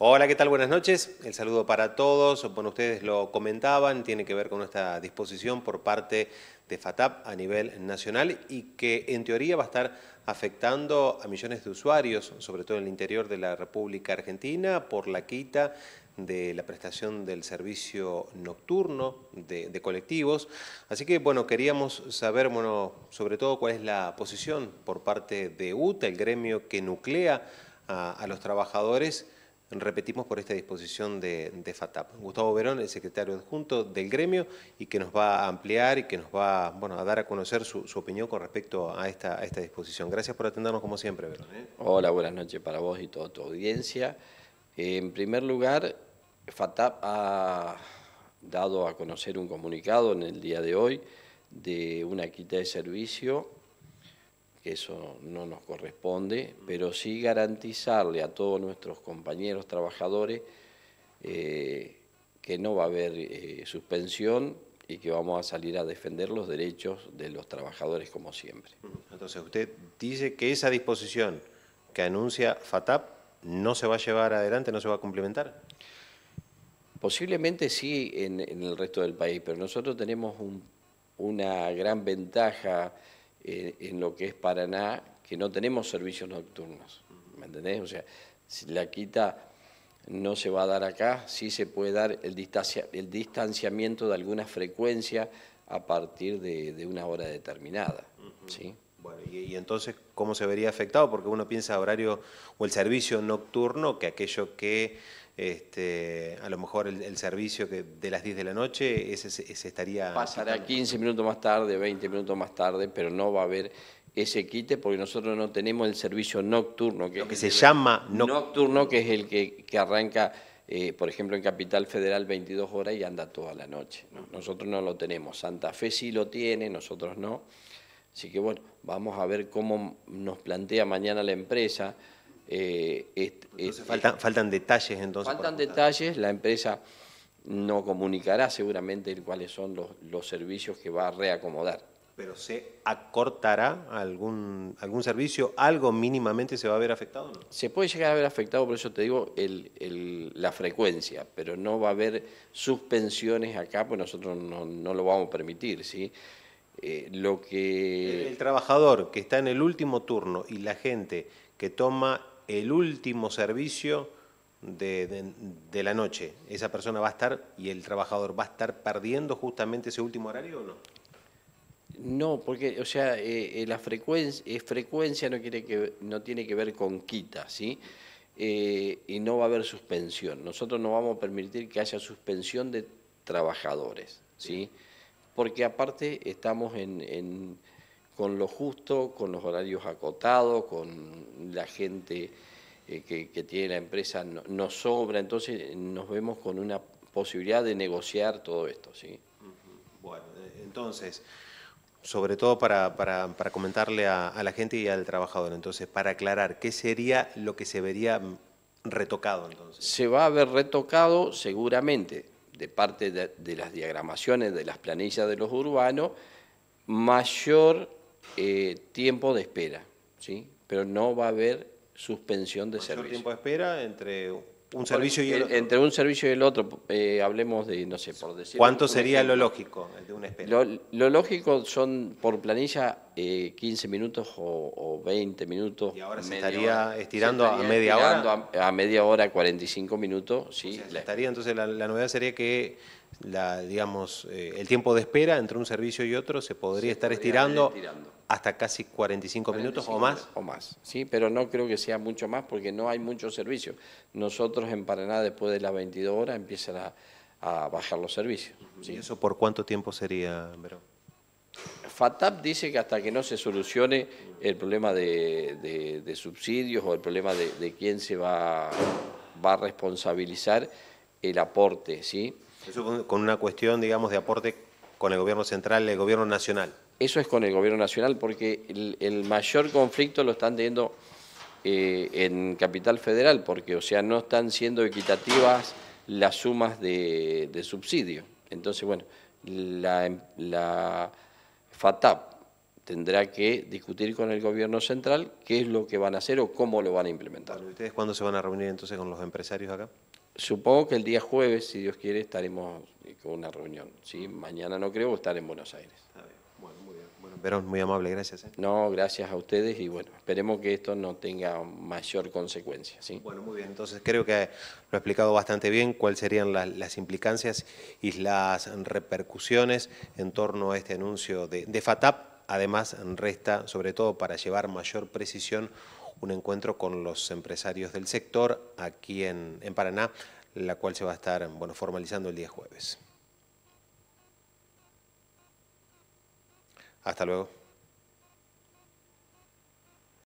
Hola, ¿qué tal? Buenas noches. El saludo para todos. Bueno, ustedes lo comentaban, tiene que ver con nuestra disposición por parte de FATAP a nivel nacional y que en teoría va a estar afectando a millones de usuarios, sobre todo en el interior de la República Argentina, por la quita de la prestación del servicio nocturno de, colectivos. Así que, bueno, queríamos saber, bueno, sobre todo cuál es la posición por parte de UTA, el gremio que nuclea a los trabajadores, repetimos por esta disposición de, FATAP. Gustavo Verón, el secretario adjunto del gremio y que nos va a ampliar y que nos va bueno, a dar a conocer su, opinión con respecto a esta, esta disposición. Gracias por atendernos como siempre, Verón. ¿eh? Hola, buenas noches para vos y toda tu audiencia. En primer lugar, FATAP ha dado a conocer un comunicado en el día de hoy de una quita de servicio eso no nos corresponde, pero sí garantizarle a todos nuestros compañeros trabajadores eh, que no va a haber eh, suspensión y que vamos a salir a defender los derechos de los trabajadores como siempre. Entonces usted dice que esa disposición que anuncia FATAP no se va a llevar adelante, no se va a complementar. Posiblemente sí en, el resto del país, pero nosotros tenemos una gran ventaja en lo que es Paraná, que no tenemos servicios nocturnos. ¿Me entendés? O sea, si la quita no se va a dar acá, sí se puede dar el, distancia, el distanciamiento de alguna frecuencia a partir de, una hora determinada. Bueno, y, entonces, ¿cómo se vería afectado? Porque uno piensa horario o el servicio nocturno, que aquello que este, a lo mejor el, servicio que de las 10 de la noche ese, estaría... Pasará 15 minutos más tarde, 20 minutos más tarde, pero no va a haber ese quite porque nosotros no tenemos el servicio nocturno. Que que se llama nocturno, que es el que, arranca, eh, por ejemplo, en Capital Federal 22 horas y anda toda la noche. Nosotros no lo tenemos. Santa Fe sí lo tiene, nosotros no. Así que bueno, vamos a ver cómo nos plantea mañana la empresa. Eh, eh, eh, faltan, detalles entonces. Faltan detalles, la empresa no comunicará seguramente cuáles son los, los, servicios que va a reacomodar. ¿Pero se acortará algún, algún servicio? ¿Algo mínimamente se va a ver afectado? No? Se puede llegar a ver afectado, por eso te digo, el, la frecuencia, pero no va a haber suspensiones acá, pues nosotros no, lo vamos a permitir, ¿sí? lo que... el trabajador que está en el último turno y la gente que toma el último servicio de, la noche. ¿Esa persona va a estar y el trabajador va a estar perdiendo justamente ese último horario o no? No, porque, o sea, eh, eh, la frecuencia, eh, frecuencia no, quiere que, no tiene que ver con quita, ¿sí? y no va a haber suspensión. Nosotros no vamos a permitir que haya suspensión de trabajadores, ¿sí? Porque aparte estamos en con lo justo, con los horarios acotados, con la gente eh, que, tiene la empresa nos sobra, entonces nos vemos con una posibilidad de negociar todo esto. ¿sí? Bueno, eh, entonces, sobre todo para, comentarle a, la gente y al trabajador, entonces, para aclarar, ¿qué sería lo que se vería retocado entonces? Se va a ver retocado seguramente de parte de, las diagramaciones, de las planillas de los urbanos, mayor eh, tiempo de espera, ¿sí? pero no va a haber suspensión de servicio. tiempo de espera entre un servicio y el otro? Entre un servicio y el otro, eh, hablemos de, no sé, por decir... ¿Cuánto sería lo lógico, de una espera? Lo, lógico son por planilla 15 eh, minutos o, 20 minutos. Y ahora se estaría estirando a media hora. A, media hora, 45 minutos, sí. estaría, entonces la, novedad sería que... La, digamos, eh, el tiempo de espera entre un servicio y otro se podría estar estirando hasta casi 45, minutos o más. O más, sí, pero no creo que sea mucho más porque no hay mucho servicio. Nosotros en Paraná después de las 22 horas empiezan a, bajar los servicios. ¿Y eso por cuánto tiempo sería, Verón? FATAP dice que hasta que no se solucione el problema de, subsidios o el problema de, quién se va, va, a responsabilizar el aporte, ¿sí? Eso con una cuestión, digamos, de aporte con el gobierno central, el gobierno nacional. Eso es con el gobierno nacional, porque el, mayor conflicto lo están teniendo eh, en Capital Federal, porque, o sea, no están siendo equitativas las sumas de, subsidio. Entonces, bueno, la, la FATAP tendrá que discutir con el gobierno central qué es lo que van a hacer o cómo lo van a implementar. ¿Ustedes cuándo se van a reunir entonces con los empresarios acá? Supongo que el día jueves, si Dios quiere, estaremos eh, con una reunión. Mañana no creo, estar en Buenos Aires. Verón, muy amable, gracias. ¿eh? No, gracias a ustedes y bueno, esperemos que esto no tenga mayor consecuencia. ¿sí? Bueno, muy bien, entonces creo que lo ha explicado bastante bien cuáles serían las, implicancias y las repercusiones en torno a este anuncio de, FATAP. Además, resta, sobre todo para llevar mayor precisión, un encuentro con los empresarios del sector aquí en, en Paraná, la cual se va a estar bueno, formalizando el día jueves. Hasta luego.